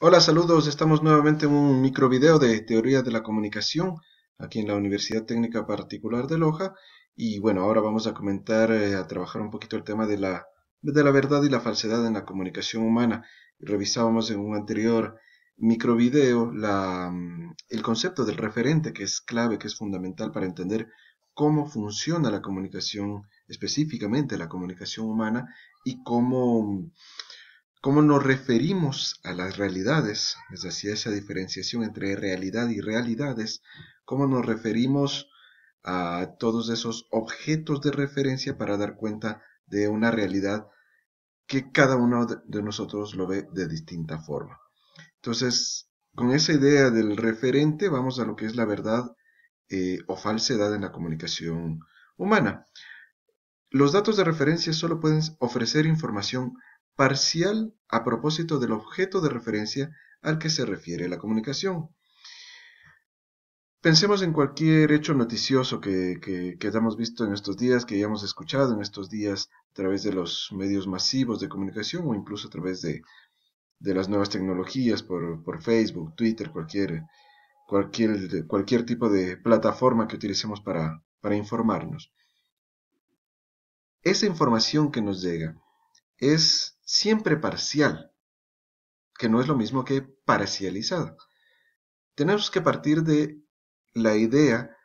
Hola, saludos. Estamos nuevamente en un microvideo de Teoría de la Comunicación aquí en la Universidad Técnica Particular de Loja. Y bueno, ahora vamos a comentar, eh, a trabajar un poquito el tema de la, de la verdad y la falsedad en la comunicación humana. Revisábamos en un anterior microvideo la, mm, el concepto del referente, que es clave, que es fundamental para entender cómo funciona la comunicación, específicamente la comunicación humana, y cómo cómo nos referimos a las realidades, es decir, esa diferenciación entre realidad y realidades, cómo nos referimos a todos esos objetos de referencia para dar cuenta de una realidad que cada uno de nosotros lo ve de distinta forma. Entonces, con esa idea del referente vamos a lo que es la verdad eh, o falsedad en la comunicación humana. Los datos de referencia solo pueden ofrecer información parcial a propósito del objeto de referencia al que se refiere la comunicación. Pensemos en cualquier hecho noticioso que, que, que, hayamos visto en estos días, que hayamos escuchado en estos días a través de los medios masivos de comunicación o incluso a través de, de las nuevas tecnologías por, por Facebook, Twitter, cualquier, cualquier, cualquier tipo de plataforma que utilicemos para, para informarnos. Esa información que nos llega es siempre parcial, que no es lo mismo que parcializado. Tenemos que partir de la idea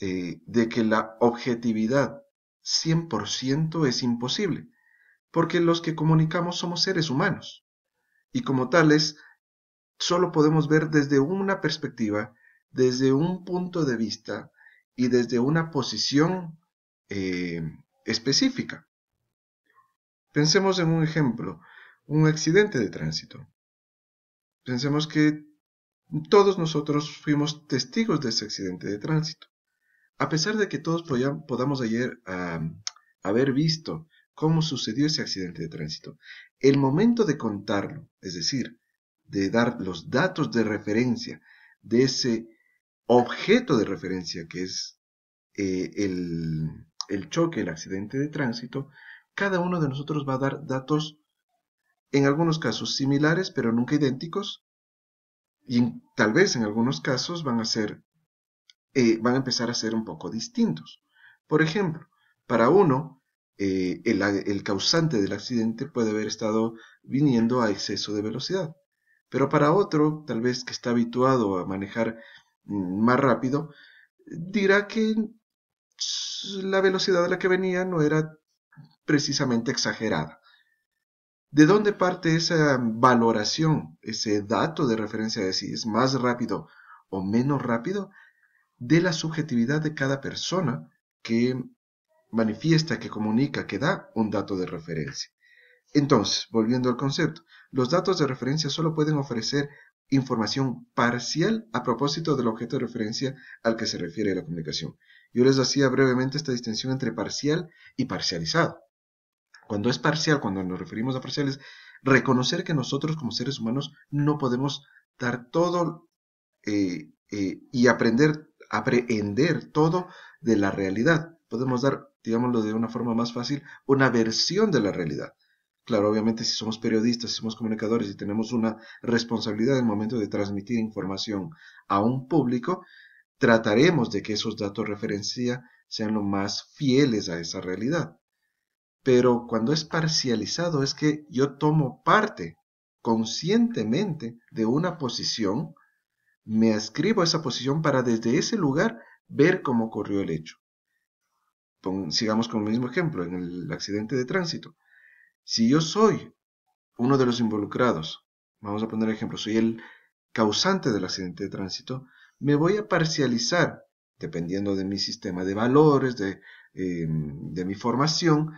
eh, de que la objetividad 100% es imposible, porque los que comunicamos somos seres humanos, y como tales, solo podemos ver desde una perspectiva, desde un punto de vista y desde una posición eh, específica. Pensemos en un ejemplo, un accidente de tránsito. Pensemos que todos nosotros fuimos testigos de ese accidente de tránsito. A pesar de que todos podamos ayer haber visto cómo sucedió ese accidente de tránsito, el momento de contarlo, es decir, de dar los datos de referencia de ese objeto de referencia que es eh, el choque, el accidente de tránsito, cada uno de nosotros va a dar datos, en algunos casos similares, pero nunca idénticos, y tal vez en algunos casos van a ser, eh, van a empezar a ser un poco distintos. Por ejemplo, para uno, eh, el, el causante del accidente puede haber estado viniendo a exceso de velocidad, pero para otro, tal vez que está habituado a manejar mm, más rápido, dirá que la velocidad a la que venía no era precisamente exagerada. ¿De dónde parte esa valoración, ese dato de referencia de si es más rápido o menos rápido? De la subjetividad de cada persona que manifiesta, que comunica, que da un dato de referencia. Entonces, volviendo al concepto, los datos de referencia solo pueden ofrecer información parcial a propósito del objeto de referencia al que se refiere la comunicación. Yo les hacía brevemente esta distinción entre parcial y parcializado. Cuando es parcial, cuando nos referimos a parciales, reconocer que nosotros como seres humanos no podemos dar todo eh, eh, y aprender, aprehender todo de la realidad. Podemos dar, digámoslo de una forma más fácil, una versión de la realidad. Claro, obviamente si somos periodistas, si somos comunicadores y tenemos una responsabilidad en el momento de transmitir información a un público, trataremos de que esos datos referencia sean lo más fieles a esa realidad. Pero cuando es parcializado es que yo tomo parte conscientemente de una posición, me ascribo a esa posición para desde ese lugar ver cómo ocurrió el hecho. sigamos con el mismo ejemplo, en el accidente de tránsito. Si yo soy uno de los involucrados, vamos a poner ejemplo, soy el causante del accidente de tránsito, me voy a parcializar, dependiendo de mi sistema de valores, em, de, mi formación,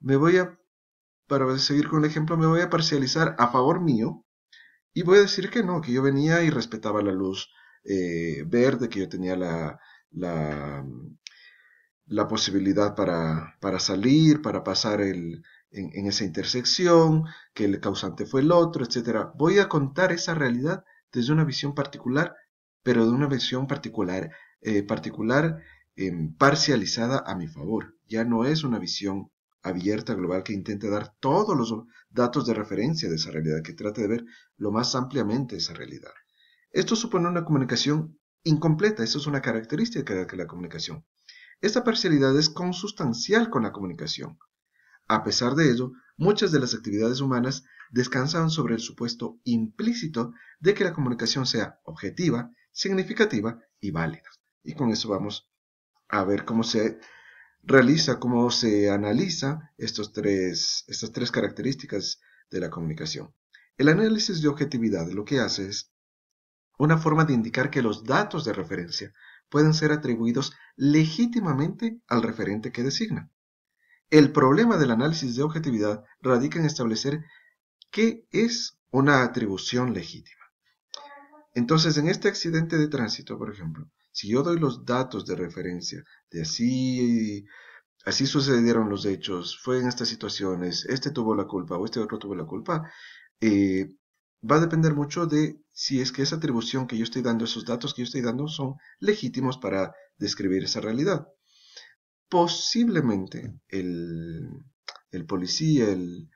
me voy a, para seguir con el ejemplo, me voy a parcializar a favor mío y voy a decir que no, que yo venía y respetaba la luz eh, verde, que yo tenía la, la, la posibilidad para, para, salir, para pasar en, en, esa intersección, que el causante fue el otro, etc. Voy a contar esa realidad desde una visión particular pero de una visión particular, eh, particular em, parcializada a mi favor. Ya no es una visión abierta global que intente dar todos los datos de referencia de esa realidad, que trate de ver lo más ampliamente esa realidad. Esto supone una comunicación incompleta, eso es una característica de la comunicación. Esta parcialidad es consustancial con la comunicación. A pesar de ello, muchas de las actividades humanas descansan sobre el supuesto implícito de que la comunicación sea objetiva significativa y válida. Y con eso vamos a ver cómo se realiza, cómo se analiza estos tres, estas tres características de la comunicación. El análisis de objetividad lo que hace es una forma de indicar que los datos de referencia pueden ser atribuidos legítimamente al referente que designa. El problema del análisis de objetividad radica en establecer qué es una atribución legítima. Entonces, en este accidente de tránsito, por ejemplo, si yo doy los datos de referencia de así, así sucedieron los hechos, fue en estas situaciones, este tuvo la culpa o este otro tuvo la culpa, eh, va a depender mucho de si es que esa atribución que yo estoy dando, esos datos que yo estoy dando, son legítimos para describir esa realidad. Posiblemente el, policía, el,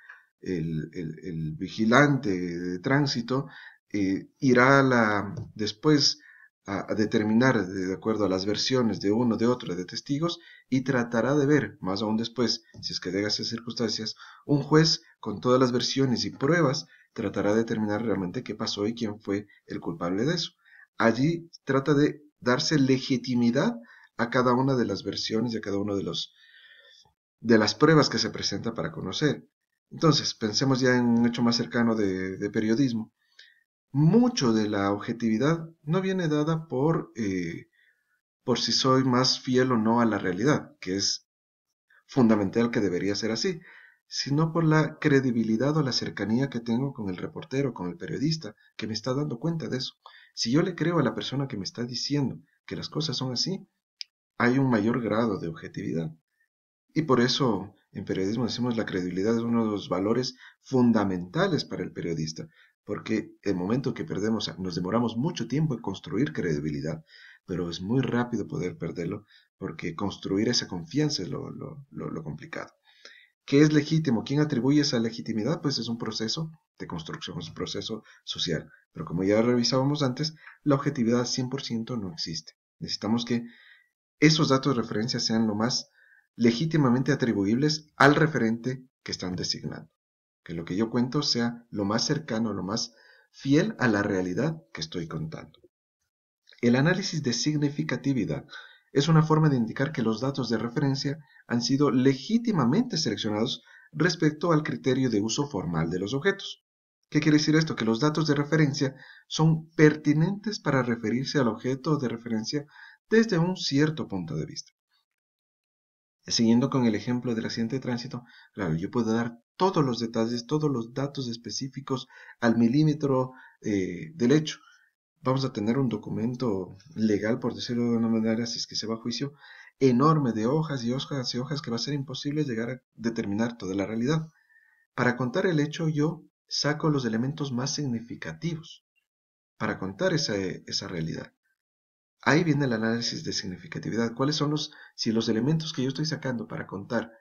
vigilante de tránsito eh, irá la, después a, determinar, de acuerdo a las versiones de uno, de otro, de testigos, y tratará de ver, más aún después, si es que llega a esas circunstancias, un juez con todas las versiones y pruebas tratará de determinar realmente qué pasó y quién fue el culpable de eso. Allí trata de darse legitimidad a cada una de las versiones y a cada uno de los de las pruebas que se presenta para conocer. Entonces, pensemos ya en un hecho más cercano de periodismo mucho de la objetividad no viene dada por, eh, por si soy más fiel o no a la realidad, que es fundamental que debería ser así, sino por la credibilidad o la cercanía que tengo con el reportero, con el periodista, que me está dando cuenta de eso. Si yo le creo a la persona que me está diciendo que las cosas son así, hay un mayor grado de objetividad. Y por eso en periodismo decimos la credibilidad es uno de los valores fundamentales para el periodista, porque el momento que perdemos, nos demoramos mucho tiempo en construir credibilidad, pero es muy rápido poder perderlo, porque construir esa confianza es lo, lo complicado. ¿Qué es legítimo? ¿Quién atribuye esa legitimidad? Pues es un proceso de construcción, es un proceso social. Pero como ya revisábamos antes, la objetividad 100% no existe. Necesitamos que esos datos de referencia sean lo más legítimamente atribuibles al referente que están designando que lo que yo cuento sea lo más cercano, lo más fiel a la realidad que estoy contando. El análisis de significatividad es una forma de indicar que los datos de referencia han sido legítimamente seleccionados respecto al criterio de uso formal de los objetos. ¿Qué quiere decir esto? Que los datos de referencia son pertinentes para referirse al objeto de referencia desde un cierto punto de vista. Siguiendo con el ejemplo del accidente de tránsito, claro, yo puedo dar todos los detalles, todos los datos específicos al milímetro eh, del hecho. Vamos a tener un documento legal, por decirlo de una manera, si es que se va a juicio, enorme de hojas y hojas y hojas que va a ser imposible llegar a determinar toda la realidad. Para contar el hecho yo saco los elementos más significativos para contar esa realidad. Ahí viene el análisis de significatividad. ¿Cuáles son los, si los elementos que yo estoy sacando para contar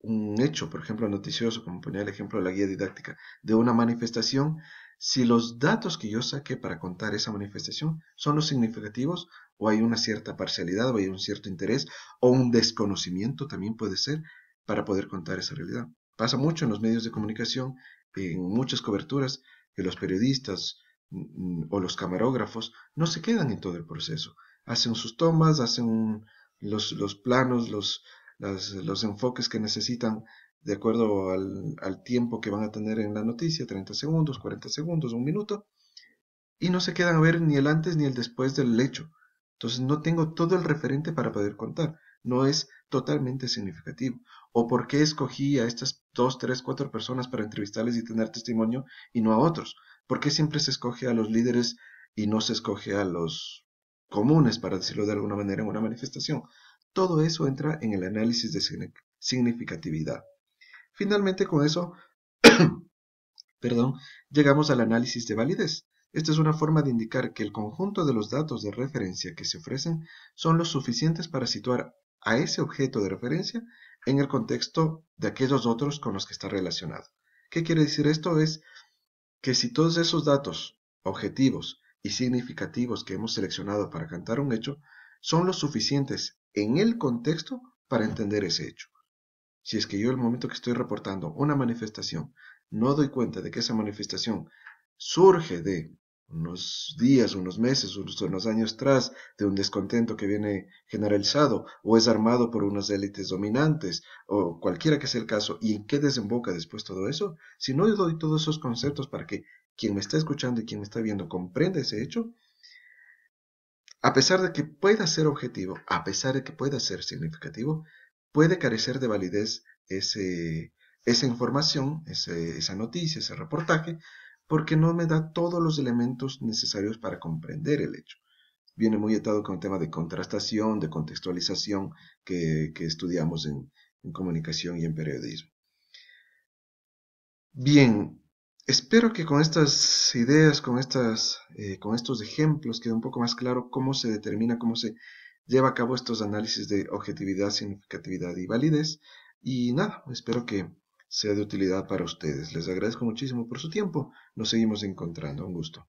un hecho, por ejemplo, noticioso, como ponía el ejemplo de la guía didáctica, de una manifestación, si los datos que yo saqué para contar esa manifestación son los significativos o hay una cierta parcialidad o hay un cierto interés o un desconocimiento también puede ser para poder contar esa realidad. Pasa mucho en los medios de comunicación, en muchas coberturas, que los periodistas Mm, o los camarógrafos no se quedan en todo el proceso. Hacen sus tomas, hacen los, planos, los, enfoques que necesitan de acuerdo al, al, tiempo que van a tener en la noticia, 30 segundos, 40 segundos, un minuto, y no se quedan a ver ni el antes ni el después del hecho. Entonces no tengo todo el referente para poder contar. No es totalmente significativo. O por qué escogí a estas dos, tres, cuatro personas para entrevistarles y tener testimonio y no a otros ¿Por qué siempre se escoge a los líderes y no se escoge a los comunes, para decirlo de alguna manera, en una manifestación? Todo eso entra en el análisis de significatividad. Finalmente, con eso, perdón, llegamos al análisis de validez. Esta es una forma de indicar que el conjunto de los datos de referencia que se ofrecen son los suficientes para situar a ese objeto de referencia en el contexto de aquellos otros con los que está relacionado. ¿Qué quiere decir esto? Es que si todos esos datos objetivos y significativos que hemos seleccionado para cantar un hecho son los suficientes en el contexto para entender ese hecho. Si es que yo el momento que estoy reportando una manifestación no doy cuenta de que esa manifestación surge de unos días, unos meses, unos, años tras de un descontento que viene generalizado o es armado por unas élites dominantes o cualquiera que sea el caso y en qué desemboca después todo eso, si no yo doy todos esos conceptos para que quien me está escuchando y quien me está viendo comprenda ese hecho, a pesar de que pueda ser objetivo, a pesar de que pueda ser significativo, puede carecer de validez ese, esa información, esa noticia, ese reportaje, porque no me da todos los elementos necesarios para comprender el hecho. Viene muy atado con el tema de contrastación, de contextualización que, estudiamos en, comunicación y en periodismo. Bien, espero que con estas ideas, con, estas, eh, con estos ejemplos quede un poco más claro cómo se determina, cómo se lleva a cabo estos análisis de objetividad, significatividad y validez. Y nada, espero que sea de utilidad para ustedes. Les agradezco muchísimo por su tiempo. Nos seguimos encontrando. Un gusto.